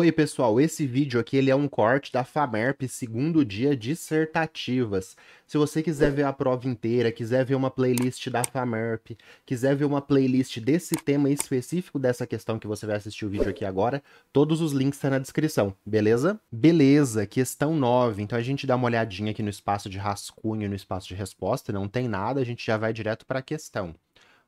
Oi pessoal, esse vídeo aqui ele é um corte da FAMERP segundo dia dissertativas. Se você quiser ver a prova inteira, quiser ver uma playlist da FAMERP, quiser ver uma playlist desse tema específico dessa questão que você vai assistir o vídeo aqui agora, todos os links estão tá na descrição, beleza? Beleza, questão 9. Então a gente dá uma olhadinha aqui no espaço de rascunho, no espaço de resposta, não tem nada, a gente já vai direto para a questão.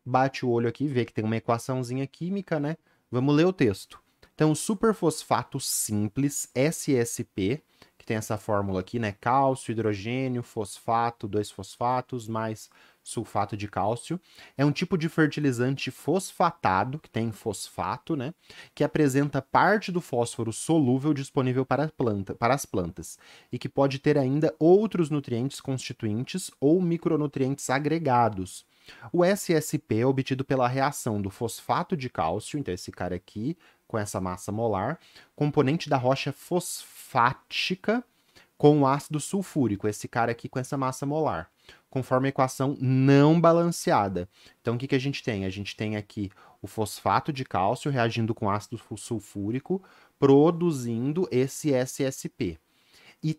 Bate o olho aqui, vê que tem uma equaçãozinha química, né? Vamos ler o texto. Então, superfosfato simples, SSP, que tem essa fórmula aqui, né? Cálcio, hidrogênio, fosfato, dois fosfatos, mais sulfato de cálcio. É um tipo de fertilizante fosfatado, que tem fosfato, né? Que apresenta parte do fósforo solúvel disponível para, planta, para as plantas e que pode ter ainda outros nutrientes constituintes ou micronutrientes agregados, o SSP é obtido pela reação do fosfato de cálcio, então esse cara aqui, com essa massa molar, componente da rocha fosfática com o ácido sulfúrico, esse cara aqui com essa massa molar, conforme a equação não balanceada. Então o que, que a gente tem? A gente tem aqui o fosfato de cálcio reagindo com ácido sulfúrico, produzindo esse SSP.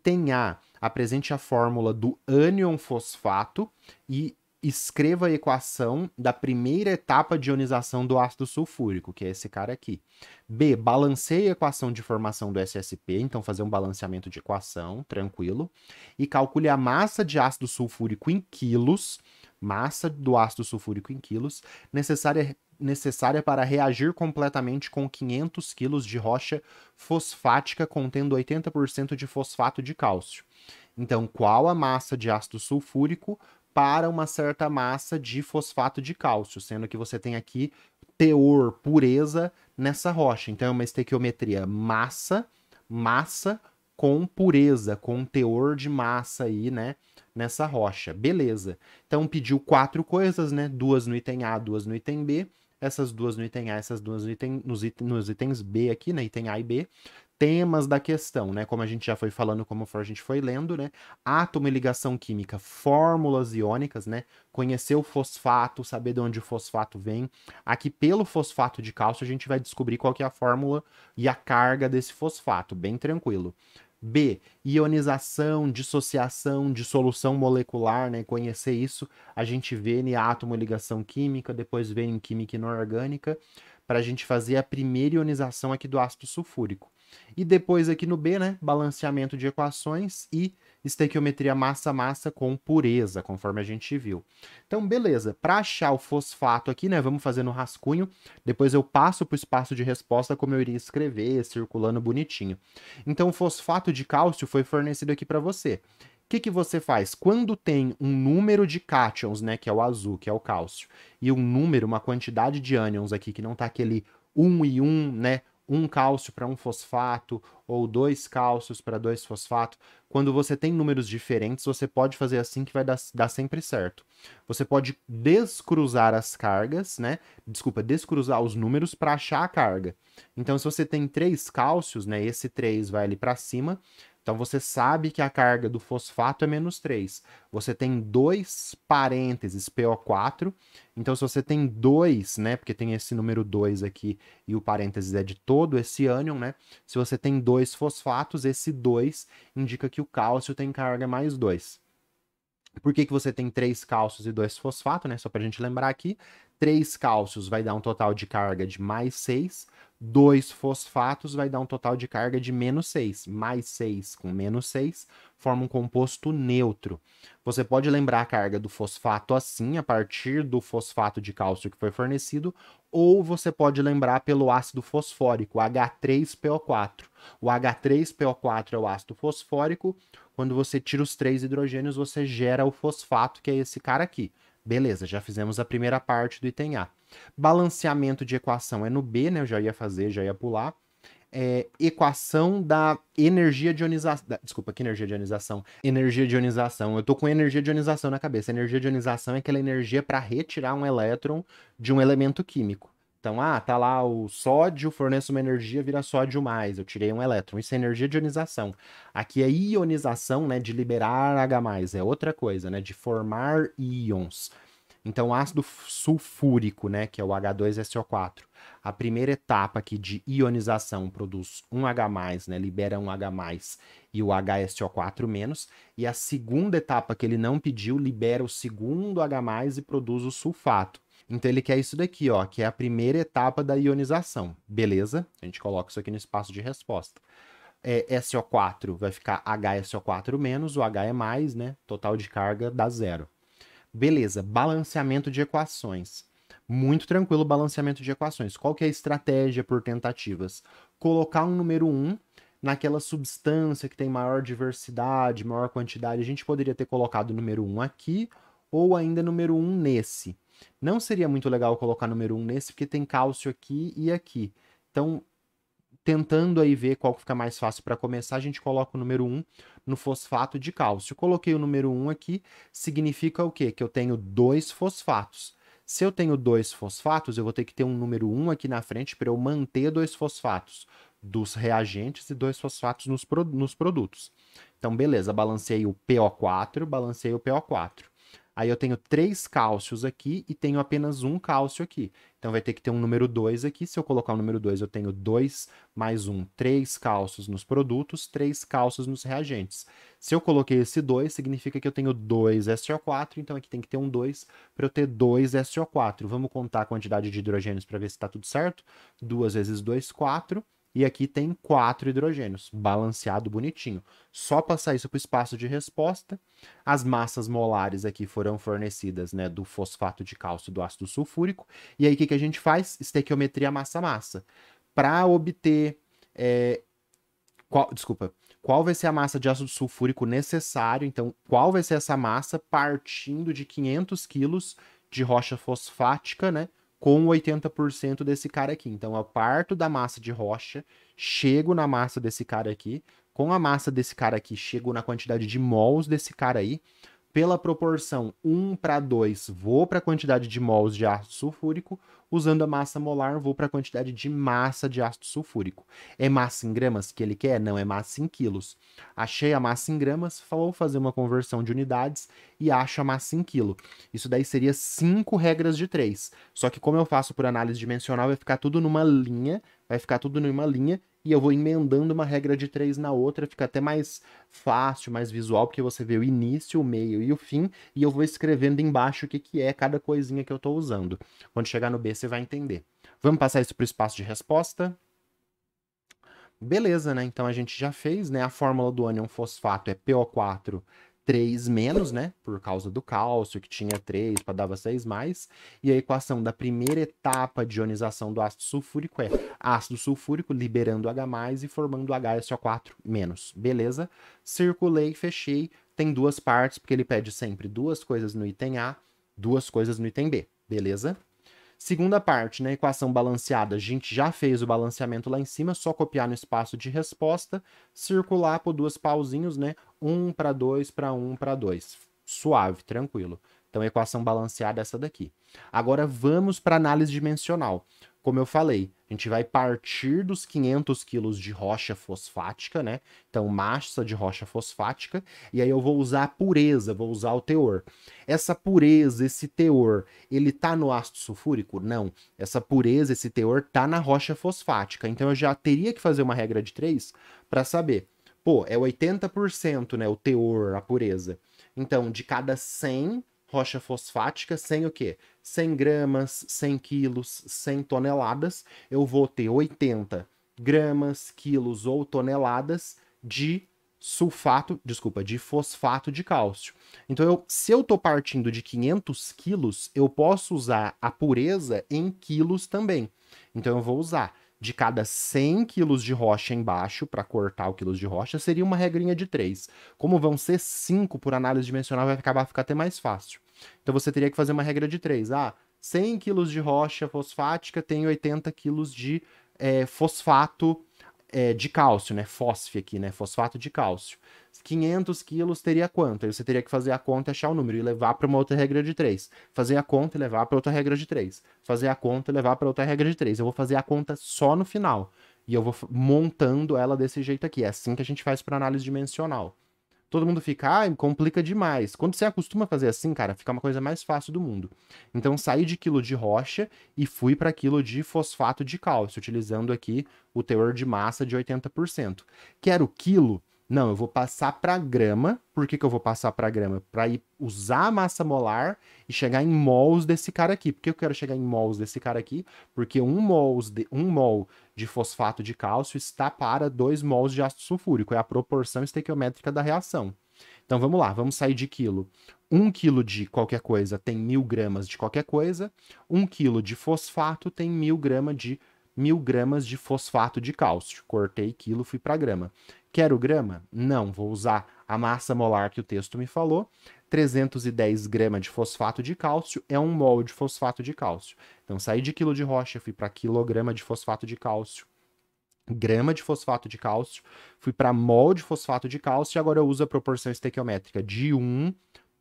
tem A, apresente a fórmula do ânion fosfato e escreva a equação da primeira etapa de ionização do ácido sulfúrico, que é esse cara aqui. B, balanceie a equação de formação do SSP, então fazer um balanceamento de equação, tranquilo. E calcule a massa de ácido sulfúrico em quilos, massa do ácido sulfúrico em quilos, necessária necessária para reagir completamente com 500 quilos de rocha fosfática contendo 80% de fosfato de cálcio. Então, qual a massa de ácido sulfúrico para uma certa massa de fosfato de cálcio, sendo que você tem aqui teor, pureza nessa rocha. Então é uma estequiometria massa, massa com pureza, com teor de massa aí, né, nessa rocha. Beleza. Então pediu quatro coisas, né? Duas no item A, duas no item B essas duas no item A, essas duas no item, nos, nos itens B aqui, né? Item A e B temas da questão, né? Como a gente já foi falando, como a gente foi lendo, né? Átomo e ligação química, fórmulas iônicas, né? Conhecer o fosfato, saber de onde o fosfato vem. Aqui, pelo fosfato de cálcio, a gente vai descobrir qual que é a fórmula e a carga desse fosfato, bem tranquilo. B, ionização, dissociação, dissolução molecular, né? Conhecer isso, a gente vê em né, átomo e ligação química, depois vem em química inorgânica para a gente fazer a primeira ionização aqui do ácido sulfúrico. E depois aqui no B, né, balanceamento de equações e estequiometria massa-massa com pureza, conforme a gente viu. Então, beleza. Para achar o fosfato aqui, né, vamos fazer no rascunho. Depois eu passo para o espaço de resposta como eu iria escrever, circulando bonitinho. Então, o fosfato de cálcio foi fornecido aqui para você. O que, que você faz? Quando tem um número de cátions, né, que é o azul, que é o cálcio, e um número, uma quantidade de ânions aqui, que não tá aquele 1 e 1, né, um cálcio para um fosfato ou dois cálcios para dois fosfatos. Quando você tem números diferentes, você pode fazer assim que vai dar, dar sempre certo. Você pode descruzar as cargas, né? Desculpa, descruzar os números para achar a carga. Então, se você tem três cálcios, né? Esse 3 vai ali para cima. Então você sabe que a carga do fosfato é menos 3. Você tem dois parênteses PO4. Então, se você tem dois, né? Porque tem esse número 2 aqui e o parênteses é de todo esse ânion, né? Se você tem dois fosfatos, esse 2 indica que o cálcio tem carga mais 2. Por que, que você tem três cálcios e dois fosfatos, né? Só para a gente lembrar aqui. Três cálcios vai dar um total de carga de mais 6 dois fosfatos vai dar um total de carga de menos 6. Mais 6 com menos 6 forma um composto neutro. Você pode lembrar a carga do fosfato assim, a partir do fosfato de cálcio que foi fornecido, ou você pode lembrar pelo ácido fosfórico, H3PO4. O H3PO4 é o ácido fosfórico. Quando você tira os três hidrogênios, você gera o fosfato, que é esse cara aqui. Beleza, já fizemos a primeira parte do item A. Balanceamento de equação é no B, né? Eu já ia fazer, já ia pular. É, equação da energia de ionização. desculpa, que energia de ionização? Energia de ionização. Eu tô com energia de ionização na cabeça. Energia de ionização é aquela energia para retirar um elétron de um elemento químico. Então, ah, tá lá o sódio, fornece uma energia, vira sódio mais. Eu tirei um elétron. Isso é energia de ionização. Aqui é ionização, né? De liberar H, é outra coisa, né? De formar íons. Então, ácido sulfúrico, né, que é o H2SO4, a primeira etapa aqui de ionização produz um H+, né, libera um H+, e o HSO4-, e a segunda etapa que ele não pediu libera o segundo H+, e produz o sulfato. Então ele quer isso daqui, ó, que é a primeira etapa da ionização. Beleza? A gente coloca isso aqui no espaço de resposta. É, SO4 vai ficar HSO4-, o H é mais, né? Total de carga dá zero. Beleza, balanceamento de equações. Muito tranquilo o balanceamento de equações. Qual que é a estratégia por tentativas? Colocar um número 1 um naquela substância que tem maior diversidade, maior quantidade. A gente poderia ter colocado o número 1 um aqui ou ainda número 1 um nesse. Não seria muito legal colocar número 1 um nesse, porque tem cálcio aqui e aqui. Então, tentando aí ver qual que fica mais fácil para começar, a gente coloca o número 1 no fosfato de cálcio. Coloquei o número 1 aqui, significa o quê? Que eu tenho dois fosfatos. Se eu tenho dois fosfatos, eu vou ter que ter um número 1 aqui na frente para eu manter dois fosfatos dos reagentes e dois fosfatos nos, pro, nos produtos. Então, beleza, balancei o PO4, balancei o PO4. Aí eu tenho três cálcios aqui e tenho apenas um cálcio aqui. Então vai ter que ter um número 2 aqui. Se eu colocar o número 2, eu tenho 2 mais 1, um, 3 calços nos produtos, 3 calços nos reagentes. Se eu coloquei esse 2, significa que eu tenho 2 SO4, então aqui tem que ter um 2 para eu ter 2 SO4. Vamos contar a quantidade de hidrogênios para ver se está tudo certo. 2 vezes 2, 4. E aqui tem quatro hidrogênios, balanceado bonitinho. Só passar isso para o espaço de resposta. As massas molares aqui foram fornecidas né, do fosfato de cálcio do ácido sulfúrico. E aí o que, que a gente faz? Estequiometria massa-massa. Para obter. É, qual, desculpa. Qual vai ser a massa de ácido sulfúrico necessário? Então, qual vai ser essa massa partindo de 500 quilos de rocha fosfática, né? com 80% desse cara aqui. Então eu parto da massa de rocha, chego na massa desse cara aqui, com a massa desse cara aqui, chego na quantidade de mols desse cara aí pela proporção 1 para 2, vou para a quantidade de mols de ácido sulfúrico, usando a massa molar, vou para a quantidade de massa de ácido sulfúrico. É massa em gramas que ele quer? Não, é massa em quilos. Achei a massa em gramas, vou fazer uma conversão de unidades e acho a massa em quilo. Isso daí seria cinco regras de três. Só que como eu faço por análise dimensional, vai ficar tudo numa linha, vai ficar tudo numa linha e eu vou emendando uma regra de três na outra, fica até mais fácil, mais visual, porque você vê o início, o meio e o fim, e eu vou escrevendo embaixo o que, que é cada coisinha que eu estou usando. Quando chegar no B, você vai entender. Vamos passar isso para o espaço de resposta? Beleza, né? Então a gente já fez, né? A fórmula do ânion fosfato é PO4 3 menos, né? Por causa do cálcio, que tinha 3, dava 6 mais. E a equação da primeira etapa de ionização do ácido sulfúrico é ácido sulfúrico liberando H e formando HSO4 menos. Beleza? Circulei, fechei. Tem duas partes, porque ele pede sempre duas coisas no item A, duas coisas no item B. Beleza? Segunda parte, na né? equação balanceada, a gente já fez o balanceamento lá em cima, só copiar no espaço de resposta, circular por duas pauzinhos, né? 1 para 2 para 1 para 2. Suave, tranquilo. Então, a equação balanceada é essa daqui. Agora, vamos para análise dimensional. Como eu falei, a gente vai partir dos 500 quilos de rocha fosfática, né? Então, massa de rocha fosfática, e aí eu vou usar a pureza, vou usar o teor. Essa pureza, esse teor, ele tá no ácido sulfúrico? Não. Essa pureza, esse teor tá na rocha fosfática. Então, eu já teria que fazer uma regra de três para saber Pô, é 80%, né? O teor, a pureza. Então, de cada 100 rocha fosfática, 100 o quê? 100 gramas, 100 quilos, 100 toneladas, eu vou ter 80 gramas, quilos ou toneladas de sulfato, desculpa, de fosfato de cálcio. Então, eu, se eu estou partindo de 500 quilos, eu posso usar a pureza em quilos também. Então, eu vou usar de cada 100 quilos de rocha embaixo, para cortar o quilos de rocha, seria uma regrinha de 3. Como vão ser 5 por análise dimensional, vai acabar ficar até mais fácil. Então você teria que fazer uma regra de 3. Ah, 100 quilos de rocha fosfática tem 80 quilos de é, fosfato é, de cálcio, né? Fósfio aqui, né? Fosfato de cálcio. 500 quilos teria quanto? Aí você teria que fazer a conta e achar o número e levar para uma outra regra de 3. Fazer a conta e levar para outra regra de 3. Fazer a conta e levar para outra regra de 3. Eu vou fazer a conta só no final. E eu vou montando ela desse jeito aqui. É assim que a gente faz para análise dimensional. Todo mundo fica, ah, complica demais. Quando você acostuma a fazer assim, cara, fica uma coisa mais fácil do mundo. Então saí de quilo de rocha e fui para quilo de fosfato de cálcio, utilizando aqui o teor de massa de 80%. Quero quilo não, eu vou passar para grama. Por que, que eu vou passar para grama? Para usar a massa molar e chegar em mols desse cara aqui. Por que eu quero chegar em mols desse cara aqui? Porque um, mols de, um mol de fosfato de cálcio está para 2 mols de ácido sulfúrico. É a proporção estequiométrica da reação. Então vamos lá, vamos sair de quilo. 1 um quilo de qualquer coisa tem mil gramas de qualquer coisa. 1 um quilo de fosfato tem mil gramas de mil gramas de fosfato de cálcio. Cortei quilo, fui para grama. Quero grama? Não, vou usar a massa molar que o texto me falou. 310 gramas de fosfato de cálcio é um mol de fosfato de cálcio. Então, saí de quilo de rocha, fui para quilograma de fosfato de cálcio, grama de fosfato de cálcio, fui para mol de fosfato de cálcio e agora eu uso a proporção estequiométrica de 1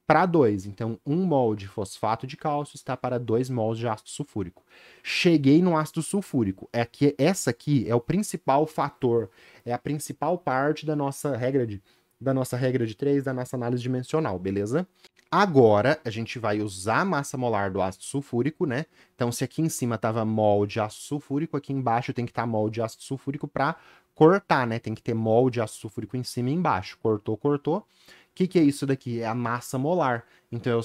para 2. Então, 1 mol de fosfato de cálcio está para 2 mols de ácido sulfúrico. Cheguei no ácido sulfúrico. É que essa aqui é o principal fator é a principal parte da nossa regra de da nossa regra de 3, da nossa análise dimensional, beleza? Agora, a gente vai usar a massa molar do ácido sulfúrico, né? Então, se aqui em cima tava mol de ácido sulfúrico, aqui embaixo tem que estar tá mol de ácido sulfúrico para cortar, né? Tem que ter mol de ácido sulfúrico em cima e embaixo. Cortou, cortou. O que, que é isso daqui? É a massa molar. Então, eu,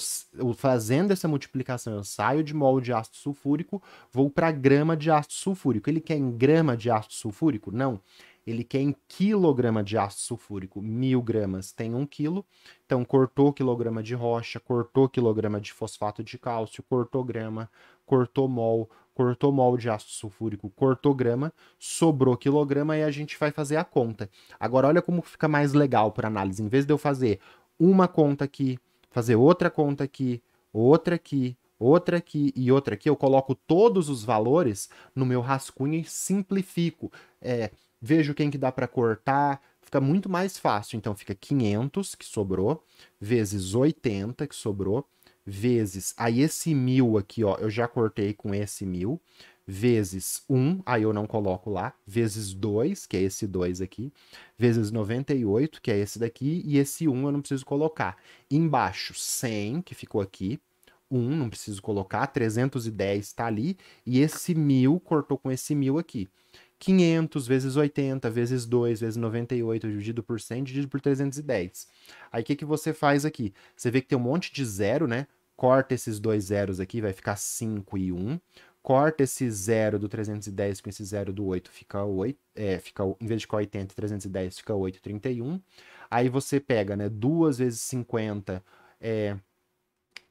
eu fazendo essa multiplicação, eu saio de mol de ácido sulfúrico, vou para grama de ácido sulfúrico. Ele quer em grama de ácido sulfúrico? Não. Não ele quer em quilograma de ácido sulfúrico, mil gramas tem um quilo. Então, cortou quilograma de rocha, cortou quilograma de fosfato de cálcio, cortou grama, cortou mol, cortou mol de ácido sulfúrico, cortou grama, sobrou quilograma e a gente vai fazer a conta. Agora, olha como fica mais legal para análise. Em vez de eu fazer uma conta aqui, fazer outra conta aqui, outra aqui, outra aqui e outra aqui, eu coloco todos os valores no meu rascunho e simplifico. É, vejo quem que dá para cortar, fica muito mais fácil. Então fica 500 que sobrou vezes 80 que sobrou vezes aí esse mil aqui, ó, eu já cortei com esse mil vezes 1, aí eu não coloco lá, vezes 2, que é esse 2 aqui, vezes 98, que é esse daqui, e esse 1 eu não preciso colocar. Embaixo, 100, que ficou aqui, 1 não preciso colocar, 310 está ali, e esse 1000 cortou com esse 1000 aqui. 500 vezes 80 vezes 2 vezes 98 dividido por 100 dividido por 310. Aí o que, que você faz aqui? Você vê que tem um monte de zero, né? Corta esses dois zeros aqui, vai ficar 5 e 1. Corta esse zero do 310 com esse zero do 8, fica 8. É, fica, em vez de ficar 80, 310 fica 831. Aí você pega, né? 2 vezes 50 é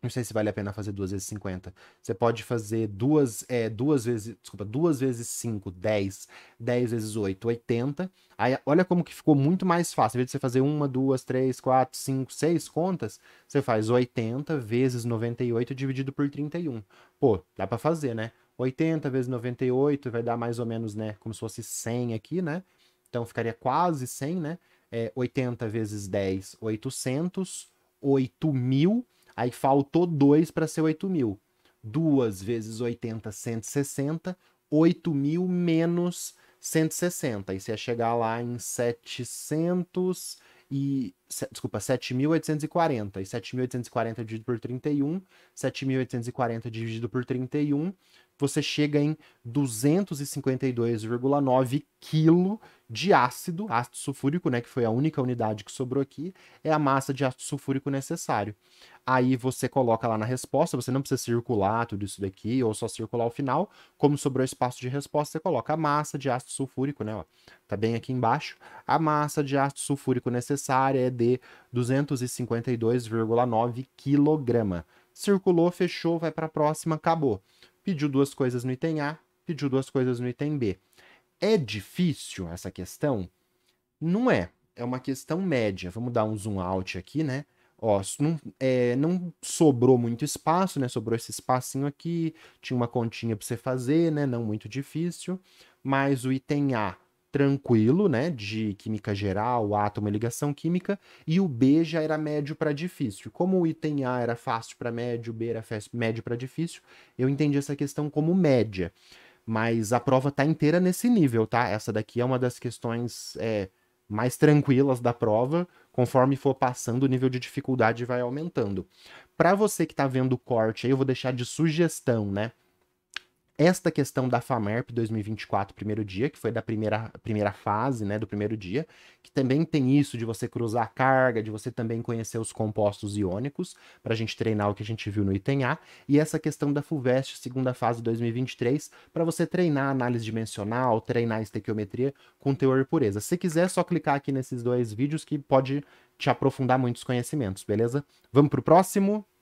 não sei se vale a pena fazer duas vezes 50. Você pode fazer duas, é, duas vezes, desculpa, duas vezes 5, 10, 10 vezes 8, 80. Aí olha como que ficou muito mais fácil. Em vez de você fazer uma, duas, três, quatro, cinco, seis contas, você faz 80 vezes 98 dividido por 31. Pô, dá para fazer, né? 80 vezes 98 vai dar mais ou menos, né, como se fosse 100 aqui, né? Então ficaria quase 100, né? É, 80 vezes 10, 800, 8 mil Aí faltou 2 para ser 8 mil. 2 vezes 80, 160. 8 mil menos 160. Aí você ia chegar lá em 700 e... Se, desculpa, 7.840. E 7.840 dividido por 31. 7.840 dividido por 31 você chega em 252,9 kg de ácido, ácido sulfúrico, né, que foi a única unidade que sobrou aqui, é a massa de ácido sulfúrico necessário. Aí você coloca lá na resposta, você não precisa circular tudo isso daqui, ou só circular o final, como sobrou espaço de resposta, você coloca a massa de ácido sulfúrico, né, ó, tá bem aqui embaixo, a massa de ácido sulfúrico necessária é de 252,9 kg. Circulou, fechou, vai para a próxima, acabou pediu duas coisas no item A, pediu duas coisas no item B. É difícil essa questão? Não é. É uma questão média. Vamos dar um zoom out aqui, né? Ó, não, é, não sobrou muito espaço, né? Sobrou esse espacinho aqui, tinha uma continha para você fazer, né? Não muito difícil. Mas o item A tranquilo, né, de química geral, átomo e é ligação química, e o B já era médio para difícil. Como o item A era fácil para médio, B era médio para difícil, eu entendi essa questão como média. Mas a prova tá inteira nesse nível, tá? Essa daqui é uma das questões é, mais tranquilas da prova. Conforme for passando, o nível de dificuldade vai aumentando. Para você que tá vendo o corte aí, eu vou deixar de sugestão, né? esta questão da FAMERP 2024, primeiro dia, que foi da primeira, primeira fase, né, do primeiro dia, que também tem isso de você cruzar a carga, de você também conhecer os compostos iônicos, para a gente treinar o que a gente viu no item A, e essa questão da FUVEST, segunda fase 2023, para você treinar análise dimensional, treinar estequiometria com teor e pureza. Se quiser, é só clicar aqui nesses dois vídeos que pode te aprofundar muitos conhecimentos, beleza? Vamos para o próximo?